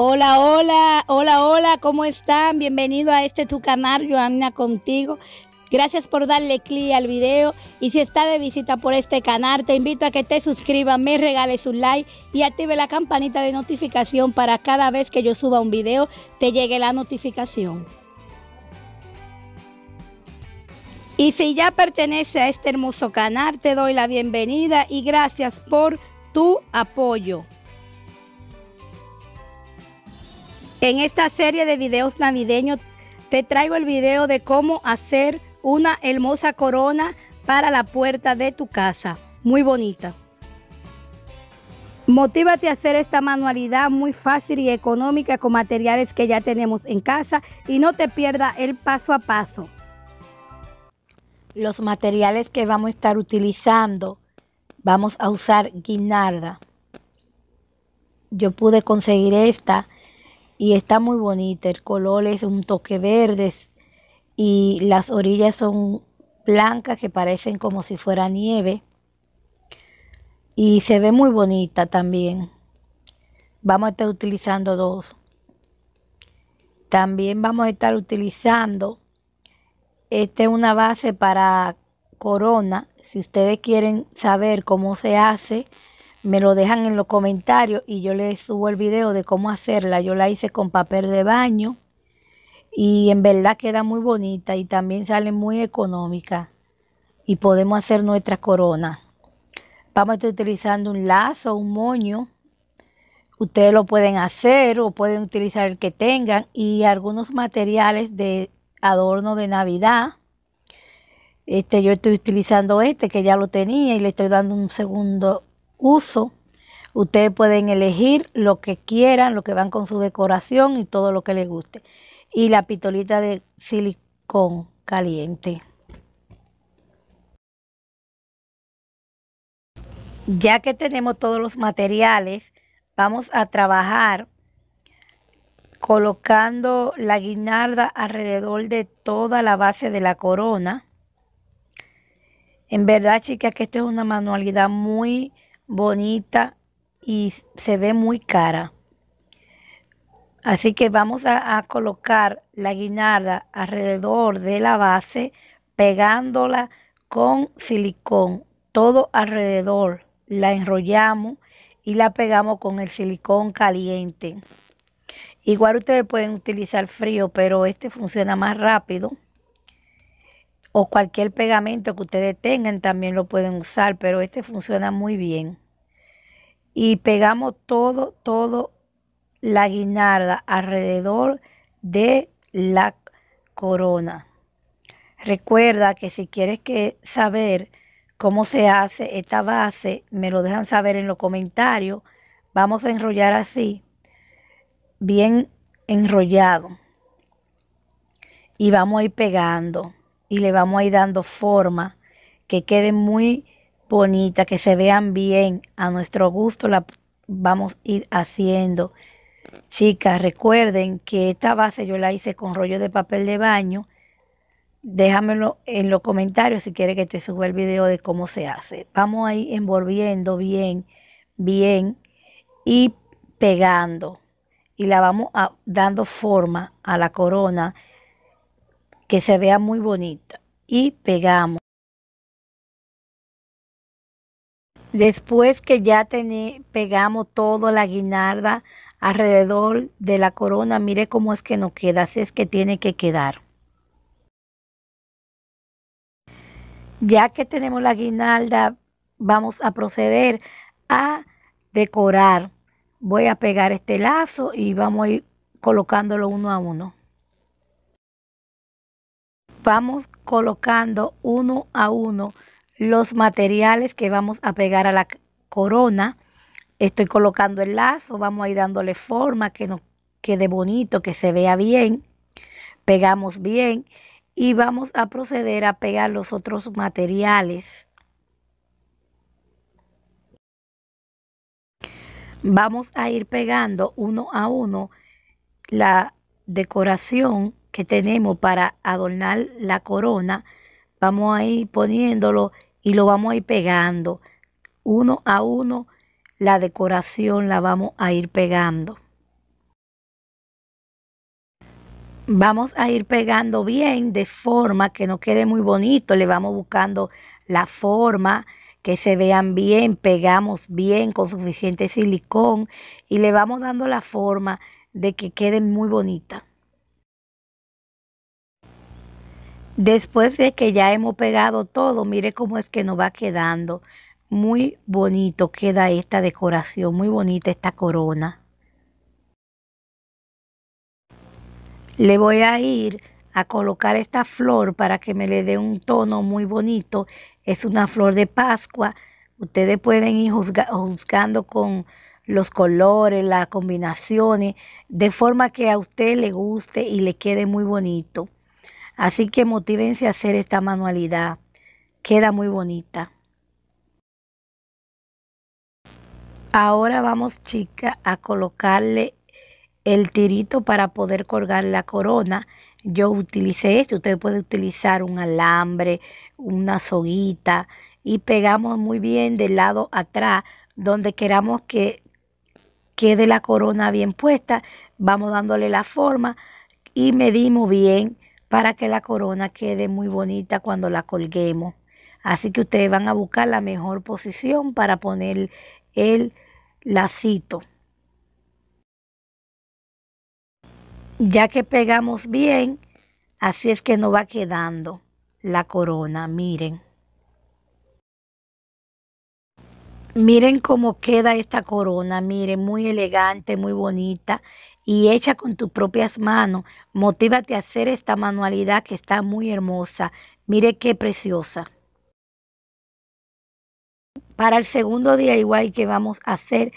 Hola, hola, hola, hola, ¿cómo están? Bienvenido a este tu canal, Joanna Contigo. Gracias por darle clic al video y si está de visita por este canal, te invito a que te suscribas, me regales un like y active la campanita de notificación para cada vez que yo suba un video te llegue la notificación. Y si ya pertenece a este hermoso canal, te doy la bienvenida y gracias por tu apoyo. En esta serie de videos navideños te traigo el video de cómo hacer una hermosa corona para la puerta de tu casa. Muy bonita. Motívate a hacer esta manualidad muy fácil y económica con materiales que ya tenemos en casa y no te pierdas el paso a paso. Los materiales que vamos a estar utilizando, vamos a usar guinarda. Yo pude conseguir esta y está muy bonita. El color es un toque verde y las orillas son blancas que parecen como si fuera nieve. Y se ve muy bonita también. Vamos a estar utilizando dos. También vamos a estar utilizando, esta es una base para corona. Si ustedes quieren saber cómo se hace, me lo dejan en los comentarios y yo les subo el video de cómo hacerla. Yo la hice con papel de baño y en verdad queda muy bonita y también sale muy económica y podemos hacer nuestra corona. Vamos a estar utilizando un lazo, un moño. Ustedes lo pueden hacer o pueden utilizar el que tengan y algunos materiales de adorno de Navidad. Este, yo estoy utilizando este que ya lo tenía y le estoy dando un segundo uso. Ustedes pueden elegir lo que quieran, lo que van con su decoración y todo lo que les guste. Y la pistolita de silicón caliente. Ya que tenemos todos los materiales, vamos a trabajar colocando la guinarda alrededor de toda la base de la corona. En verdad, chicas, que esto es una manualidad muy bonita y se ve muy cara. Así que vamos a, colocar la guinarda alrededor de la base pegándola con silicón, todo alrededor. La enrollamos y la pegamos con el silicón caliente. Igual ustedes pueden utilizar frío, pero este funciona más rápido o cualquier pegamento que ustedes tengan también lo pueden usar, pero este funciona muy bien. Y pegamos todo, todo la guinarda alrededor de la corona. Recuerda que si quieres que saber cómo se hace esta base, me lo dejan saber en los comentarios. Vamos a enrollar así, bien enrollado. Y vamos a ir pegando y le vamos a ir dando forma que quede muy bonita, que se vean bien a nuestro gusto, la vamos a ir haciendo. Chicas, recuerden que esta base yo la hice con rollo de papel de baño. Déjamelo en los comentarios si quieres que te suba el video de cómo se hace. Vamos a ir envolviendo bien, bien y pegando. Y la vamos a, dando forma a la corona que se vea muy bonita y pegamos. Después que ya pegamos toda la guinarda alrededor de la corona, mire cómo es que nos queda, así es que tiene que quedar. Ya que tenemos la guinalda, vamos a proceder a decorar. Voy a pegar este lazo y vamos a ir colocándolo uno a uno vamos colocando uno a uno los materiales que vamos a pegar a la corona. Estoy colocando el lazo, vamos a ir dándole forma que nos quede bonito, que se vea bien. Pegamos bien y vamos a proceder a pegar los otros materiales. Vamos a ir pegando uno a uno la decoración que tenemos para adornar la corona, vamos a ir poniéndolo y lo vamos a ir pegando. Uno a uno la decoración la vamos a ir pegando. Vamos a ir pegando bien de forma que no quede muy bonito. Le vamos buscando la forma que se vean bien, pegamos bien con suficiente silicón y le vamos dando la forma de que quede muy bonita. Después de que ya hemos pegado todo, mire cómo es que nos va quedando. Muy bonito queda esta decoración, muy bonita esta corona. Le voy a ir a colocar esta flor para que me le dé un tono muy bonito. Es una flor de Pascua. Ustedes pueden ir juzgando con los colores, las combinaciones, de forma que a usted le guste y le quede muy bonito. Así que motívense a hacer esta manualidad. Queda muy bonita. Ahora vamos chicas a colocarle el tirito para poder colgar la corona. Yo utilicé esto, usted puede utilizar un alambre, una soguita y pegamos muy bien del lado atrás donde queramos que quede la corona bien puesta. Vamos dándole la forma y medimos bien para que la corona quede muy bonita cuando la colguemos. Así que ustedes van a buscar la mejor posición para poner el lacito. Ya que pegamos bien, así es que nos va quedando la corona, miren. Miren cómo queda esta corona, miren, muy elegante, muy bonita y hecha con tus propias manos. Motívate a hacer esta manualidad que está muy hermosa. Mire qué preciosa. Para el segundo día igual que vamos a hacer,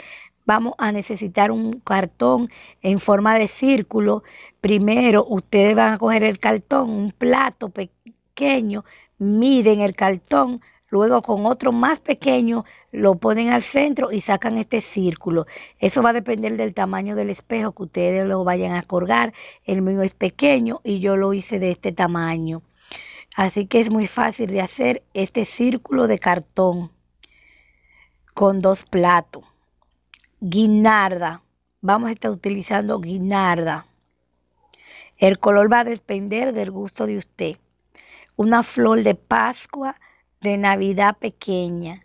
vamos a necesitar un cartón en forma de círculo. Primero, ustedes van a coger el cartón, un plato pequeño, miden el cartón, luego con otro más pequeño lo ponen al centro y sacan este círculo. Eso va a depender del tamaño del espejo que ustedes lo vayan a colgar. El mío es pequeño y yo lo hice de este tamaño. Así que es muy fácil de hacer este círculo de cartón con dos platos. Guinarda. Vamos a estar utilizando guinarda. El color va a depender del gusto de usted. Una flor de Pascua de Navidad pequeña.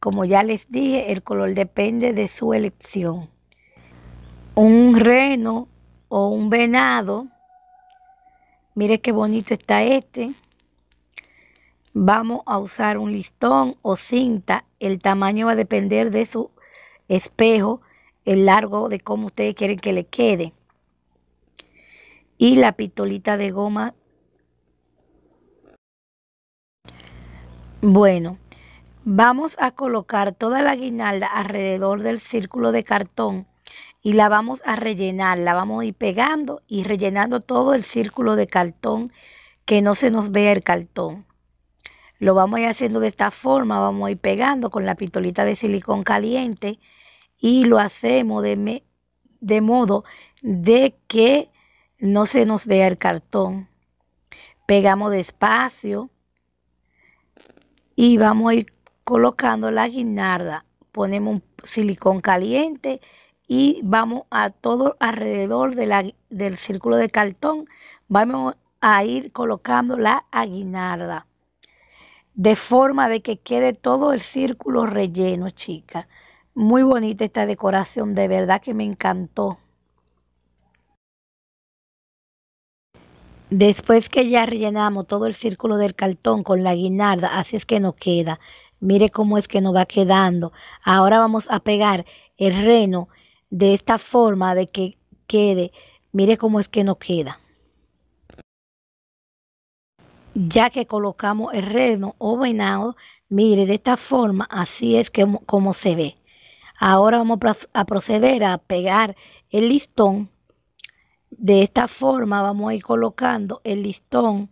Como ya les dije, el color depende de su elección. Un reno o un venado. Mire qué bonito está este. Vamos a usar un listón o cinta. El tamaño va a depender de su espejo, el largo de cómo ustedes quieren que le quede. Y la pistolita de goma Bueno, vamos a colocar toda la guinalda alrededor del círculo de cartón y la vamos a rellenar, la vamos a ir pegando y rellenando todo el círculo de cartón que no se nos vea el cartón. Lo vamos a ir haciendo de esta forma, vamos a ir pegando con la pistolita de silicón caliente y lo hacemos de modo de que no se nos vea el cartón. Pegamos despacio y vamos a ir colocando la guinarda. Ponemos un silicón caliente y vamos a todo alrededor del círculo de cartón. Vamos a ir colocando la aguinarda de forma de que quede todo el círculo relleno, chicas. Muy bonita esta decoración, de verdad que me encantó. Después que ya rellenamos todo el círculo del cartón con la guinarda, así es que nos queda. Mire cómo es que nos va quedando. Ahora vamos a pegar el reno de esta forma de que quede. Mire cómo es que nos queda. Ya que colocamos el reno o venado, mire de esta forma, así es que como se ve. Ahora vamos a proceder a pegar el listón de esta forma vamos a ir colocando el listón,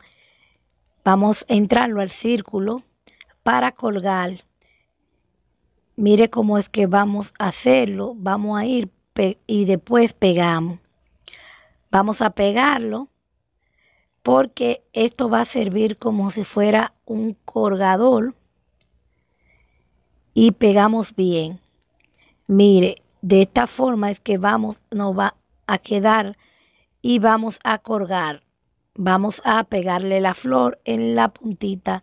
vamos a entrarlo al círculo para colgar. Mire cómo es que vamos a hacerlo, vamos a ir y después pegamos. Vamos a pegarlo porque esto va a servir como si fuera un colgador y pegamos bien. Mire, de esta forma es que vamos, nos va a quedar y vamos a colgar, vamos a pegarle la flor en la puntita.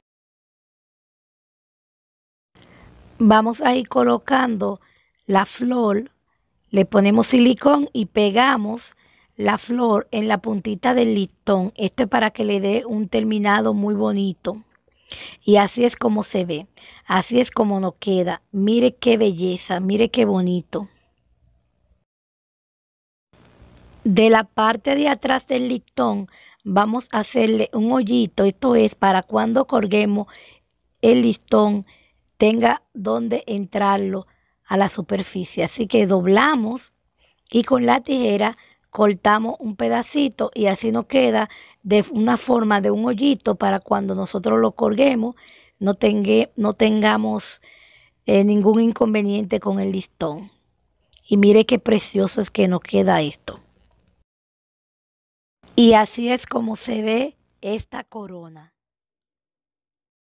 Vamos a ir colocando la flor, le ponemos silicón y pegamos la flor en la puntita del listón. Esto es para que le dé un terminado muy bonito. Y así es como se ve, así es como nos queda. Mire qué belleza, mire qué bonito. de la parte de atrás del listón vamos a hacerle un hoyito, esto es para cuando colguemos el listón tenga donde entrarlo a la superficie. Así que doblamos y con la tijera cortamos un pedacito y así nos queda de una forma de un hoyito para cuando nosotros lo colguemos no, no tengamos eh, ningún inconveniente con el listón. Y mire qué precioso es que nos queda esto. Y así es como se ve esta corona.